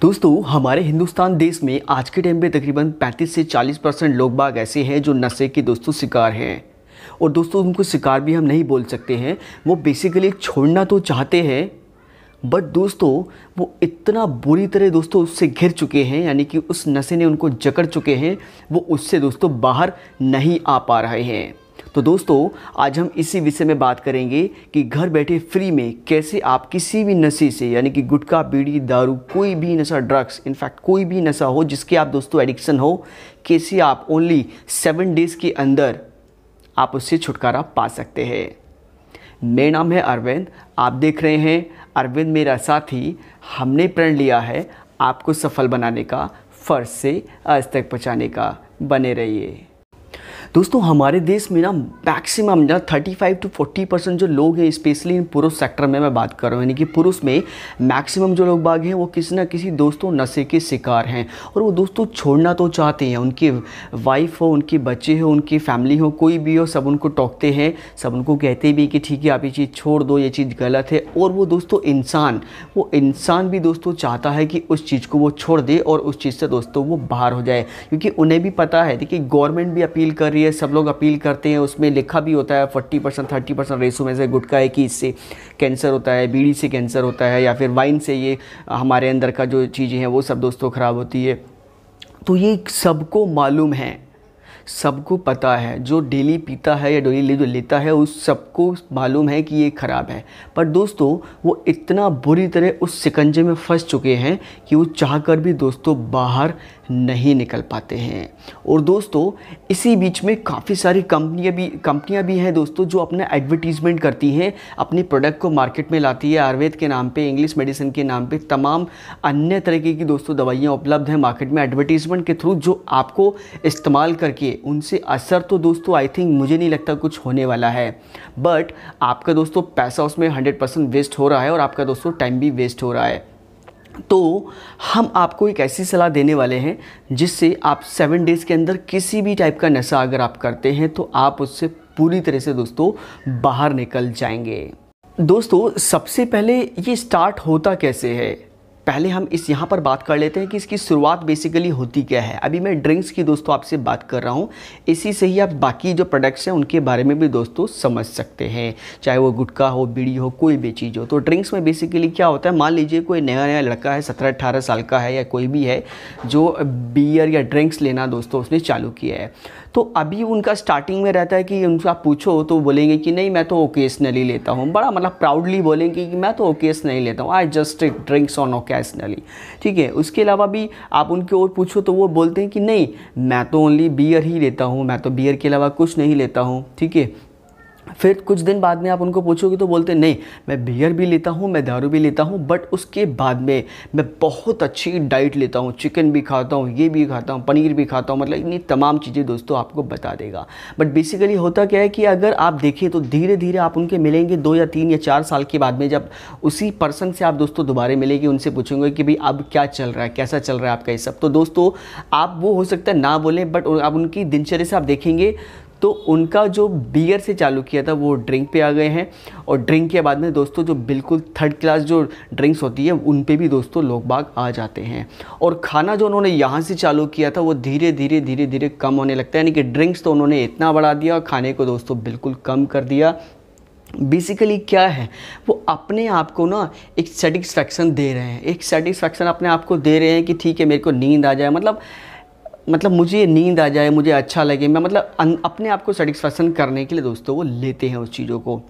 दोस्तों हमारे हिंदुस्तान देश में आज के टाइम पे तकरीबन 35 से 40 परसेंट लोग बाग ऐसे हैं जो नशे के दोस्तों शिकार हैं और दोस्तों उनको शिकार भी हम नहीं बोल सकते हैं वो बेसिकली छोड़ना तो चाहते हैं बट दोस्तों वो इतना बुरी तरह दोस्तों उससे घिर चुके हैं यानी कि उस नशे ने उनको जकड़ चुके हैं वो उससे दोस्तों बाहर नहीं आ पा रहे हैं तो दोस्तों आज हम इसी विषय में बात करेंगे कि घर बैठे फ्री में कैसे आप किसी भी नशे से यानी कि गुटखा बीड़ी दारू कोई भी नशा ड्रग्स इनफैक्ट कोई भी नशा हो जिसके आप दोस्तों एडिक्शन हो कैसे आप ओनली सेवन डेज़ के अंदर आप उससे छुटकारा पा सकते हैं मेरा नाम है अरविंद आप देख रहे हैं अरविंद मेरा साथी हमने प्रण लिया है आपको सफल बनाने का फर्श से आज तक पहुँचाने का बने रहिए दोस्तों हमारे देश में ना मैक्सिमम ना 35 टू 40 परसेंट जो लोग हैं स्पेशली इन पुरुष सेक्टर में मैं बात कर रहा हूँ यानी कि पुरुष में मैक्सिमम जो लोग बाग हैं वो किसी ना किसी दोस्तों नशे के शिकार हैं और वो दोस्तों छोड़ना तो चाहते हैं उनकी वाइफ हो उनके बच्चे हो उनकी फैमिली हो कोई भी हो सब उनको टोकते हैं सब उनको कहते भी कि ठीक है आप ये चीज़ छोड़ दो ये चीज़ गलत है और वो दोस्तों इंसान वो इंसान भी दोस्तों चाहता है कि उस चीज़ को वो छोड़ दे और उस चीज़ से दोस्तों वो बाहर हो जाए क्योंकि उन्हें भी पता है देखिए गवर्नमेंट भी अपील कर रही है लिए सब लोग अपील करते हैं उसमें लिखा भी होता है forty percent thirty percent ratio में से गुटका है कि इससे कैंसर होता है बीड़ी से कैंसर होता है या फिर वाइन से ये हमारे अंदर का जो चीज़ें हैं वो सब दोस्तों ख़राब होती है तो ये सबको मालूम है सबको पता है जो डेली पीता है या डेली जो लेता है उस सबको मालूम है कि ये ख़राब है पर दोस्तों वो इतना बुरी तरह उस सिकंजे में फंस चुके हैं कि वो चाह कर भी दोस्तों बाहर नहीं निकल पाते हैं और दोस्तों इसी बीच में काफ़ी सारी कंपनियां भी कंपनियां भी हैं दोस्तों जो अपना एडवर्टीज़मेंट करती हैं अपने प्रोडक्ट को मार्केट में लाती है आयुर्वेद के नाम पे इंग्लिश मेडिसिन के नाम पे तमाम अन्य तरीके की दोस्तों दवाइयाँ उपलब्ध हैं मार्केट में एडवर्टीज़मेंट के थ्रू जो आपको इस्तेमाल करके उनसे असर तो दोस्तों आई थिंक मुझे नहीं लगता कुछ होने वाला है बट आपका दोस्तों पैसा उसमें हंड्रेड परसेंट वेस्ट हो रहा है और आपका दोस्तों टाइम भी वेस्ट हो रहा है तो हम आपको एक ऐसी सलाह देने वाले हैं जिससे आप सेवन डेज़ के अंदर किसी भी टाइप का नशा अगर आप करते हैं तो आप उससे पूरी तरह से दोस्तों बाहर निकल जाएंगे दोस्तों सबसे पहले ये स्टार्ट होता कैसे है पहले हम इस यहाँ पर बात कर लेते हैं कि इसकी शुरुआत बेसिकली होती क्या है अभी मैं ड्रिंक्स की दोस्तों आपसे बात कर रहा हूँ इसी से ही आप बाकी जो प्रोडक्ट्स हैं उनके बारे में भी दोस्तों समझ सकते हैं चाहे वो गुटखा हो बीड़ी हो कोई भी चीज़ हो तो ड्रिंक्स में बेसिकली क्या होता है मान लीजिए कोई नया नया लड़का है सत्रह अट्ठारह साल का है या कोई भी है जो बियर या ड्रिंक्स लेना दोस्तों उसने चालू किया है तो अभी उनका स्टार्टिंग में रहता है कि उनका पूछो तो बोलेंगे कि नहीं मैं तो ओकेशनली लेता हूँ बड़ा मतलब प्राउडली बोलेंगे कि मैं तो ओकेशनली लेता हूँ I just drinks on occasionally ठीक है उसके अलावा भी आप उनके और पूछो तो वो बोलते हैं कि नहीं मैं तो ओनली बियर ही लेता हूँ मैं तो बियर के अलावा कुछ नहीं लेता हूँ ठीक है फिर कुछ दिन बाद में आप उनको पूछोगे तो बोलते नहीं मैं बियर भी लेता हूँ मैं दारू भी लेता हूँ बट उसके बाद में मैं बहुत अच्छी डाइट लेता हूँ चिकन भी खाता हूँ ये भी खाता हूँ पनीर भी खाता हूँ मतलब इतनी तमाम चीज़ें दोस्तों आपको बता देगा बट बेसिकली होता क्या है कि अगर आप देखें तो धीरे धीरे आप उनके मिलेंगे दो या तीन या चार साल के बाद में जब उसी पर्सन से आप दोस्तों दोबारा मिलेंगे उनसे पूछेंगे कि भाई अब क्या चल रहा है कैसा चल रहा है आपका ये सब तो दोस्तों आप वो हो सकता है ना बोलें बट आप उनकी दिनचर्या से आप देखेंगे तो उनका जो बियर से चालू किया था वो ड्रिंक पे आ गए हैं और ड्रिंक के बाद में दोस्तों जो बिल्कुल थर्ड क्लास जो ड्रिंक्स होती है उन पे भी दोस्तों लोग बाग आ जाते हैं और खाना जो उन्होंने यहाँ से चालू किया था वो धीरे धीरे धीरे धीरे कम होने लगता है यानी कि ड्रिंक्स तो उन्होंने इतना बढ़ा दिया और खाने को दोस्तों बिल्कुल कम कर दिया बेसिकली क्या है वो अपने आप को ना एक सेटिस्फैक्शन दे रहे हैं एक सेटिस्फैक्शन अपने आप को दे रहे हैं कि ठीक है मेरे को नींद आ जाए मतलब मतलब मुझे नींद आ जाए मुझे अच्छा लगे मैं मतलब अपने आप को सेटिस्फेक्शन करने के लिए दोस्तों वो लेते हैं उस चीज़ों को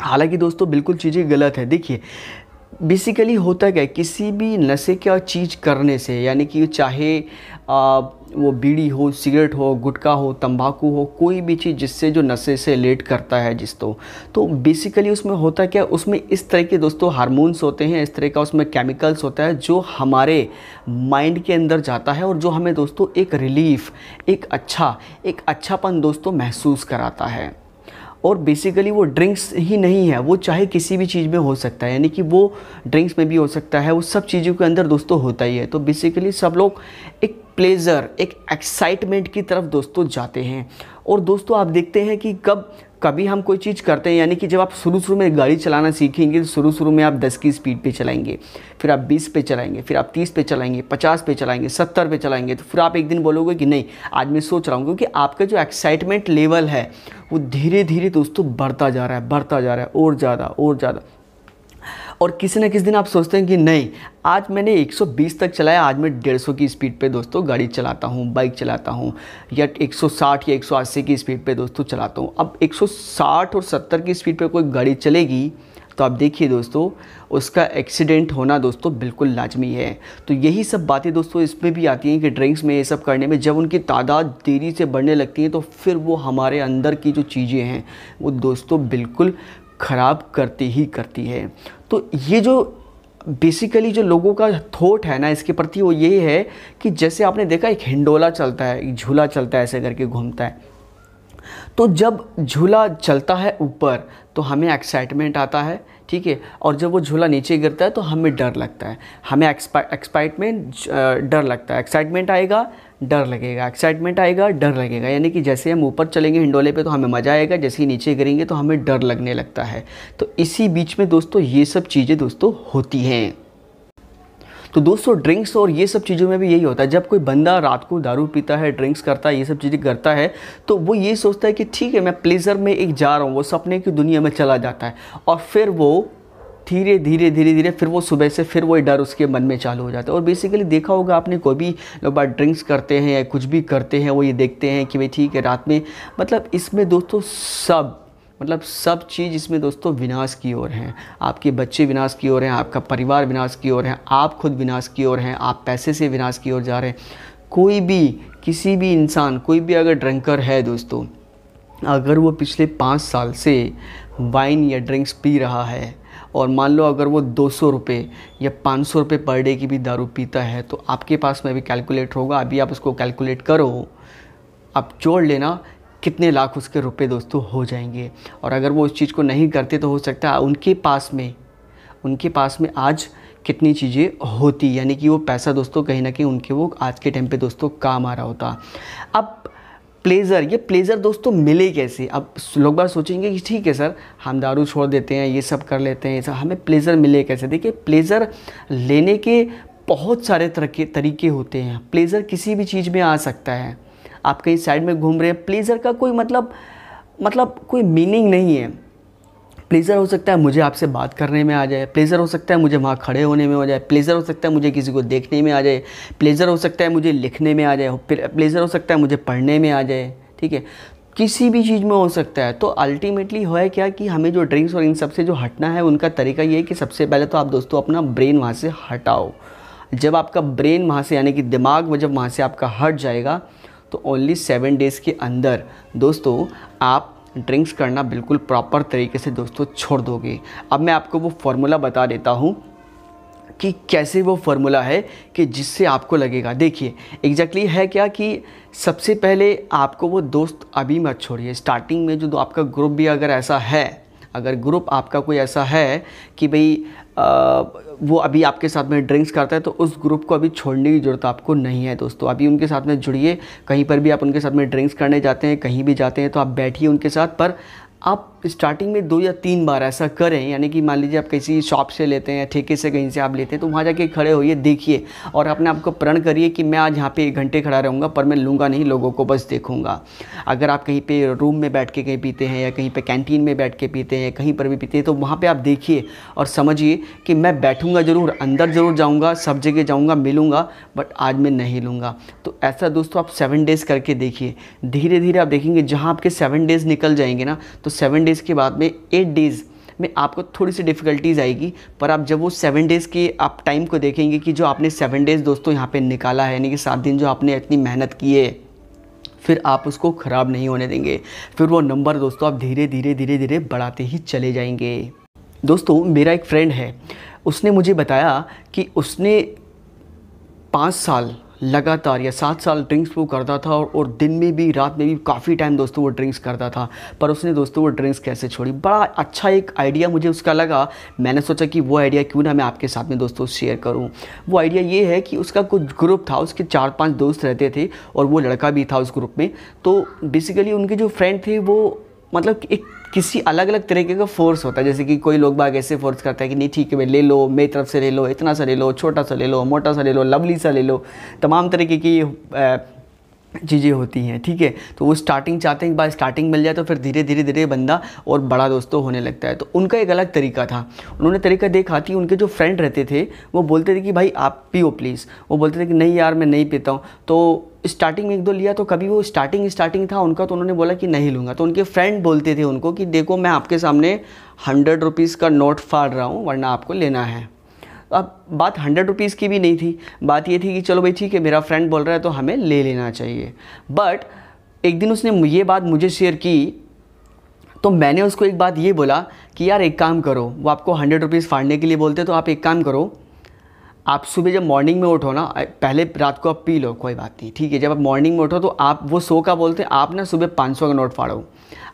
हालांकि दोस्तों बिल्कुल चीज़ें गलत है देखिए बेसिकली होता क्या है किसी भी नशे का चीज़ करने से यानी कि चाहे आ, वो बीड़ी हो सिगरेट हो गुटखा हो तंबाकू हो कोई भी चीज़ जिससे जो नशे से लेट करता है जिस तो तो बेसिकली उसमें होता क्या उसमें इस तरह के दोस्तों हारमोन्स होते हैं इस तरह का उसमें केमिकल्स होता है जो हमारे माइंड के अंदर जाता है और जो हमें दोस्तों एक रिलीफ एक अच्छा एक अच्छापन दोस्तों महसूस कराता है और बेसिकली वो ड्रिंक्स ही नहीं है वो चाहे किसी भी चीज़ में हो सकता है यानी कि वो ड्रिंक्स में भी हो सकता है वो सब चीज़ों के अंदर दोस्तों होता ही है तो बेसिकली सब लोग एक प्लेज़र एक एक्साइटमेंट की तरफ दोस्तों जाते हैं और दोस्तों आप देखते हैं कि कब कभी हम कोई चीज़ करते हैं यानी कि जब आप शुरू शुरू में गाड़ी चलाना सीखेंगे तो शुरू शुरू में आप 10 की स्पीड पे चलाएंगे फिर आप 20 पे चलाएंगे फिर आप 30 पे चलाएंगे 50 पे चलाएंगे 70 पे चलाएंगे तो फिर आप एक दिन बोलोगे कि नहीं आज मैं सोच रहा हूँ क्योंकि आपका जो एक्साइटमेंट लेवल है वो धीरे धीरे दोस्तों बढ़ता जा रहा है बढ़ता जा रहा है और ज़्यादा और ज़्यादा और किसी न किसी दिन आप सोचते हैं कि नहीं आज मैंने 120 तक चलाया आज मैं 150 की स्पीड पे दोस्तों गाड़ी चलाता हूँ बाइक चलाता हूँ या 160 या 180 की स्पीड पे दोस्तों चलाता हूँ अब 160 और 70 की स्पीड पे कोई गाड़ी चलेगी तो आप देखिए दोस्तों उसका एक्सीडेंट होना दोस्तों बिल्कुल लाजमी है तो यही सब बातें दोस्तों इसमें भी आती हैं कि ड्रिंक्स में ये सब करने में जब उनकी तादाद देरी से बढ़ने लगती है तो फिर वो हमारे अंदर की जो चीज़ें हैं वो दोस्तों बिल्कुल ख़राब करती ही करती है तो ये जो बेसिकली जो लोगों का थॉट है ना इसके प्रति वो यही है कि जैसे आपने देखा एक हिंडोला चलता है एक झूला चलता है ऐसे करके घूमता है तो जब झूला चलता है ऊपर तो हमें एक्साइटमेंट आता है ठीक है और जब वो झूला नीचे गिरता है तो हमें डर लगता है हमें एक्साइटमेंट डर लगता है एक्साइटमेंट आएगा डर लगेगा एक्साइटमेंट आएगा डर लगेगा यानी कि जैसे हम ऊपर चलेंगे हिंडोले पे तो हमें मज़ा आएगा जैसे ही नीचे गिरेंगे तो हमें डर लगने लगता है तो इसी बीच में दोस्तों ये सब चीज़ें दोस्तों होती हैं तो दोस्तों ड्रिंक्स और ये सब चीज़ों में भी यही होता है जब कोई बंदा रात को दारू पीता है ड्रिंक्स करता है ये सब चीज़ें करता है तो वो ये सोचता है कि ठीक है मैं प्लेजर में एक जा रहा हूँ वो सपने की दुनिया में चला जाता है और फिर वो धीरे धीरे धीरे धीरे फिर वो सुबह से फिर वही डर उसके मन में चालू हो जाता है और बेसिकली देखा होगा आपने कोई भी लोग बार ड्रिंक्स करते हैं या कुछ भी करते हैं वो ये देखते हैं कि भाई ठीक है रात में मतलब इसमें दोस्तों सब मतलब सब चीज़ इसमें दोस्तों विनाश की ओर हैं आपके बच्चे विनाश की ओर हैं आपका परिवार विनाश की ओर है आप खुद विनाश की ओर हैं आप पैसे से विनाश की ओर जा रहे हैं कोई भी किसी भी इंसान कोई भी अगर ड्रंकर है दोस्तों अगर वो पिछले पाँच साल से वाइन या ड्रिंक्स पी रहा है और मान लो अगर वो दो सौ रुपये या पाँच सौ रुपये पर डे की भी दारू पीता है तो आपके पास में अभी कैलकुलेट होगा अभी आप उसको कैलकुलेट करो आप जोड़ लेना कितने लाख उसके रुपए दोस्तों हो जाएंगे और अगर वो उस चीज़ को नहीं करते तो हो सकता है उनके पास में उनके पास में आज कितनी चीज़ें होती यानी कि वो पैसा दोस्तों कहीं ना कहीं उनके वो आज के टाइम पे दोस्तों काम आ रहा होता अब प्लेज़र ये प्लेज़र दोस्तों मिले कैसे अब लोग बार सोचेंगे कि ठीक है सर हम दारू छोड़ देते हैं ये सब कर लेते हैं सर हमें प्लेज़र मिले कैसे देखिए प्लेज़र लेने के बहुत सारे तरीके होते हैं प्लेज़र किसी भी चीज़ में आ सकता है आप कहीं साइड में घूम रहे हैं प्लेजर का कोई मतलब मतलब कोई मीनिंग नहीं है प्लेजर हो सकता है मुझे आपसे बात करने में आ जाए प्लेजर हो सकता है मुझे वहाँ खड़े होने में हो जाए प्लेजर हो सकता है मुझे किसी को देखने में आ जाए प्लेजर हो सकता है मुझे लिखने में आ जाए प्लेजर हो सकता है मुझे पढ़ने में आ जाए ठीक है किसी भी चीज़ में हो सकता है तो अल्टीमेटली है क्या कि हमें जो ड्रिंक्स और इन सब से जो हटना है उनका तरीका ये है कि सबसे पहले तो आप दोस्तों अपना ब्रेन वहाँ से हटाओ जब आपका ब्रेन वहाँ से यानी कि दिमाग में जब वहाँ से आपका हट जाएगा तो ओनली सेवन डेज़ के अंदर दोस्तों आप ड्रिंक्स करना बिल्कुल प्रॉपर तरीके से दोस्तों छोड़ दोगे अब मैं आपको वो फार्मूला बता देता हूँ कि कैसे वो फार्मूला है कि जिससे आपको लगेगा देखिए एग्जैक्टली है क्या कि सबसे पहले आपको वो दोस्त अभी मत छोड़िए स्टार्टिंग में जो आपका ग्रुप भी अगर ऐसा है अगर ग्रुप आपका कोई ऐसा है कि भाई वो अभी आपके साथ में ड्रिंक्स करता है तो उस ग्रुप को अभी छोड़ने की ज़रूरत आपको नहीं है दोस्तों अभी उनके साथ में जुड़िए कहीं पर भी आप उनके साथ में ड्रिंक्स करने जाते हैं कहीं भी जाते हैं तो आप बैठिए उनके साथ पर आप स्टार्टिंग में दो या तीन बार ऐसा करें यानी कि मान लीजिए आप किसी शॉप से लेते हैं ठेके से कहीं से आप लेते हैं तो वहाँ जाके खड़े होइए देखिए और अपने आपको प्रण करिए कि मैं आज यहाँ पे एक घंटे खड़ा रहूँगा पर मैं लूँगा नहीं लोगों को बस देखूँगा अगर आप कहीं पर रूम में बैठ के कहीं पीते हैं या कहीं पर कैंटीन में बैठ के पीते हैं कहीं पर भी पीते हैं तो वहाँ पर आप देखिए और समझिए कि मैं बैठूँगा ज़रूर अंदर ज़रूर जाऊँगा सब जगह जाऊँगा मिलूँगा बट आज मैं नहीं लूँगा तो ऐसा दोस्तों आप सेवन डेज़ करके देखिए धीरे धीरे आप देखेंगे जहाँ आपके सेवन डेज़ निकल जाएंगे ना तो सेवन डेज डेज़ के बाद में एट डेज़ में आपको थोड़ी सी डिफ़िकल्टीज आएगी पर आप जब वो सेवन डेज़ के आप टाइम को देखेंगे कि जो आपने सेवन डेज़ दोस्तों यहाँ पे निकाला है यानी कि सात दिन जो आपने इतनी मेहनत की है फिर आप उसको ख़राब नहीं होने देंगे फिर वो नंबर दोस्तों आप धीरे धीरे धीरे धीरे बढ़ाते ही चले जाएंगे दोस्तों मेरा एक फ्रेंड है उसने मुझे बताया कि उसने पाँच साल लगातार या सात साल ड्रिंक्स वो करता था और, और दिन में भी रात में भी काफ़ी टाइम दोस्तों वो ड्रिंक्स करता था पर उसने दोस्तों वो ड्रिंक्स कैसे छोड़ी बड़ा अच्छा एक आइडिया मुझे उसका लगा मैंने सोचा कि वो आइडिया क्यों ना मैं आपके साथ में दोस्तों शेयर करूँ वो आइडिया ये है कि उसका कुछ ग्रुप था उसके चार पाँच दोस्त रहते थे और वो लड़का भी था उस ग्रुप में तो बेसिकली उनके जो फ्रेंड थे वो मतलब एक किसी अलग अलग तरीके का फोर्स होता है जैसे कि कोई लोग बाग ऐसे फोर्स करता है कि नहीं ठीक है भाई ले लो मेरी तरफ से ले लो इतना सा ले लो छोटा सा ले लो मोटा सा ले लो लवली सा ले लो तमाम तरीके की चीज़ें होती हैं ठीक है तो वो स्टार्टिंग चाहते हैं एक बार स्टार्टिंग मिल जाए तो फिर धीरे धीरे धीरे बंदा और बड़ा दोस्तों होने लगता है तो उनका एक अलग तरीका था उन्होंने तरीका देखा कि उनके जो फ्रेंड रहते थे वो बोलते थे कि भाई आप पियो प्लीज़ वो बोलते थे कि नहीं यार मैं नहीं पीता हूँ तो स्टार्टिंग में एक दो लिया तो कभी वो स्टार्टिंग स्टार्टिंग था उनका तो उन्होंने बोला कि नहीं लूँगा तो उनके फ्रेंड बोलते थे उनको कि देखो मैं आपके सामने हंड्रेड रुपीज़ का नोट फाड़ रहा हूँ वरना आपको लेना है अब बात हंड्रेड रुपीज़ की भी नहीं थी बात ये थी कि चलो भाई ठीक है मेरा फ्रेंड बोल रहा है तो हमें ले लेना चाहिए बट एक दिन उसने ये बात मुझे शेयर की तो मैंने उसको एक बात ये बोला कि यार एक काम करो वो आपको हंड्रेड रुपीज़ फाड़ने के लिए बोलते तो आप एक काम करो आप सुबह जब मॉर्निंग में उठो ना पहले रात को आप पी लो कोई बात नहीं ठीक है जब आप मॉर्निंग में उठो तो आप वो सौ का बोलते हैं आप ना सुबह 500 का नोट फाड़ो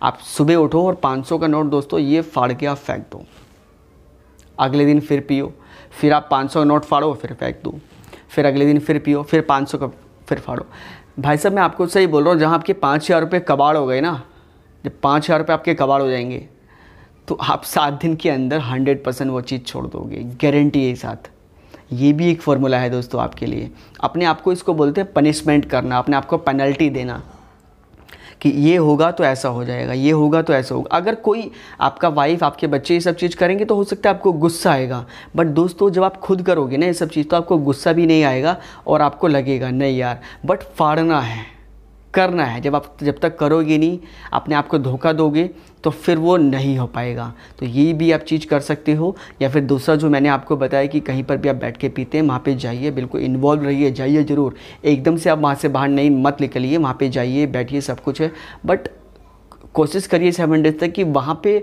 आप सुबह उठो और 500 का नोट दोस्तों ये फाड़ के आप फेंक दो अगले दिन फिर पियो फिर आप 500 का नोट फाड़ो फिर फेंक दो फिर अगले दिन फिर पियो फिर पाँच का फिर फाड़ो भाई साहब मैं आपको सही बोल रहा हूँ जहाँ आपके पाँच हज़ार रुपये कबाड़ हो गए ना जब पाँच हज़ार रुपये आपके कबाड़ हो जाएंगे तो आप सात दिन के अंदर हंड्रेड परसेंट वो चीज़ छोड़ दोगे गारंटी है साथ ये भी एक फॉर्मूला है दोस्तों आपके लिए अपने आप को इसको बोलते हैं पनिशमेंट करना अपने आप को पेनल्टी देना कि ये होगा तो ऐसा हो जाएगा ये होगा तो ऐसा होगा अगर कोई आपका वाइफ आपके बच्चे ये सब चीज़ करेंगे तो हो सकता है आपको गुस्सा आएगा बट दोस्तों जब आप खुद करोगे ना ये सब चीज़ तो आपको गुस्सा भी नहीं आएगा और आपको लगेगा नहीं यार बट फाड़ना है करना है जब आप जब तक करोगे नहीं अपने आप को धोखा दोगे तो फिर वो नहीं हो पाएगा तो ये भी आप चीज़ कर सकते हो या फिर दूसरा जो मैंने आपको बताया कि कहीं पर भी आप बैठ के पीते हैं वहाँ पे जाइए बिल्कुल इन्वॉल्व रहिए जाइए ज़रूर एकदम से आप वहाँ से बाहर नहीं मत निकलिए वहाँ पे जाइए बैठिए सब कुछ है बट कोशिश करिए सेवन डेज तक कि वहाँ पर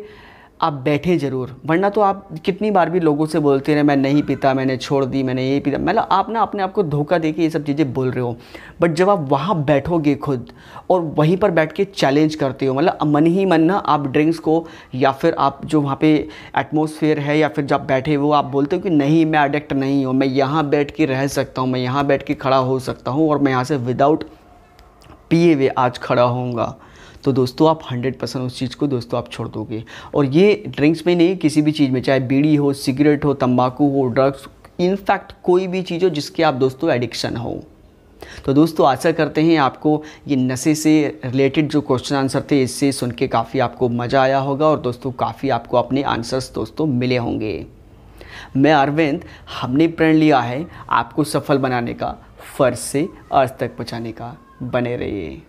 आप बैठें ज़रूर वरना तो आप कितनी बार भी लोगों से बोलते रहे मैं नहीं पीता मैंने छोड़ दी मैंने ये पीता मतलब आप ना अपने आप को धोखा दे के ये सब चीज़ें बोल रहे हो बट जब आप वहाँ बैठोगे खुद और वहीं पर बैठ के चैलेंज करते हो मतलब मन ही मन ना आप ड्रिंक्स को या फिर आप जो वहाँ पे एटमोसफेयर है या फिर जब बैठे हो आप बोलते हो कि नहीं मैं अडिक्ट नहीं हूँ मैं यहाँ बैठ के रह सकता हूँ मैं यहाँ बैठ के खड़ा हो सकता हूँ और मैं यहाँ से विदाउट पिए हुए आज खड़ा होऊंगा तो दोस्तों आप हंड्रेड परसेंट उस चीज़ को दोस्तों आप छोड़ दोगे और ये ड्रिंक्स में नहीं किसी भी चीज़ में चाहे बीड़ी हो सिगरेट हो तंबाकू हो ड्रग्स इनफैक्ट कोई भी चीज़ हो जिसके आप दोस्तों एडिक्शन हो तो दोस्तों आशा करते हैं आपको ये नशे से रिलेटेड जो क्वेश्चन आंसर थे इससे सुन के काफ़ी आपको मज़ा आया होगा और दोस्तों काफ़ी आपको अपने आंसर्स दोस्तों मिले होंगे मैं अरविंद हमने प्रण लिया है आपको सफल बनाने का फ़र्ज से अर्ज तक पहुँचाने का बने रहिए